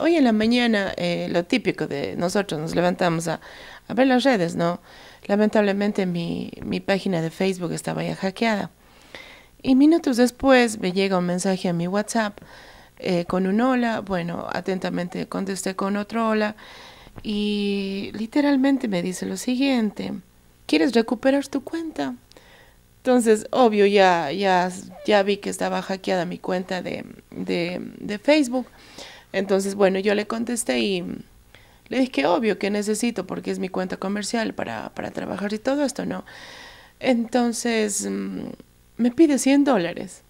hoy en la mañana eh, lo típico de nosotros, nos levantamos a, ver las redes, ¿no? Lamentablemente mi, página de Facebook estaba ya hackeada. Y minutos después me llega un mensaje a mi WhatsApp eh, con un hola, bueno, atentamente contesté con otro hola y literalmente me dice lo siguiente, ¿quieres recuperar tu cuenta? Entonces, obvio, ya, ya, ya vi que estaba hackeada mi cuenta de, de, de Facebook. Entonces, bueno, yo le contesté y le dije que obvio que necesito porque es mi cuenta comercial para, para trabajar y todo esto, ¿no? Entonces, mm, me pide 100 dólares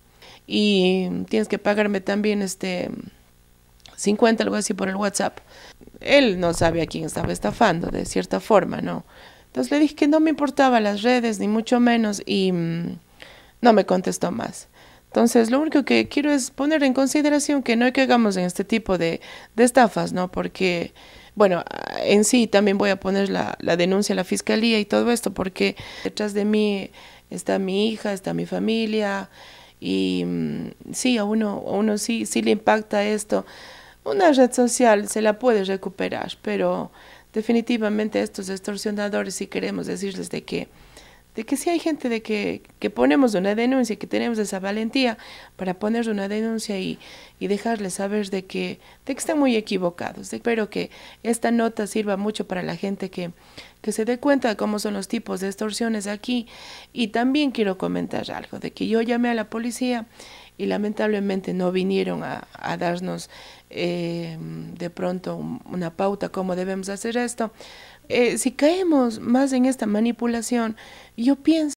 y tienes que pagarme también este 50, algo así, por el WhatsApp. Él no sabe a quién estaba estafando, de cierta forma, ¿no? Entonces le dije que no me importaba las redes, ni mucho menos, y mm, no me contestó más. Entonces, lo único que quiero es poner en consideración que no caigamos en este tipo de, estafas, ¿no? Porque, bueno, en sí también voy a poner la, la denuncia a la fiscalía y todo esto, porque detrás de mí está mi hija, está mi familia, y mm, sí, a uno, uno sí, sí le impacta esto. Una red social se la puede recuperar, pero definitivamente estos extorsionadores, si queremos decirles de que de que si hay gente de que, que ponemos una denuncia que tenemos esa valentía para poner una denuncia y, y dejarles saber de que, están muy equivocados. Espero que esta nota sirva mucho para la gente que, que se dé cuenta de cómo son los tipos de extorsiones aquí. Y también quiero comentar algo, de que yo llamé a la policía y lamentablemente no vinieron a, darnos eh, de pronto una pauta cómo debemos hacer esto, eh, si caemos más en esta manipulación, yo pienso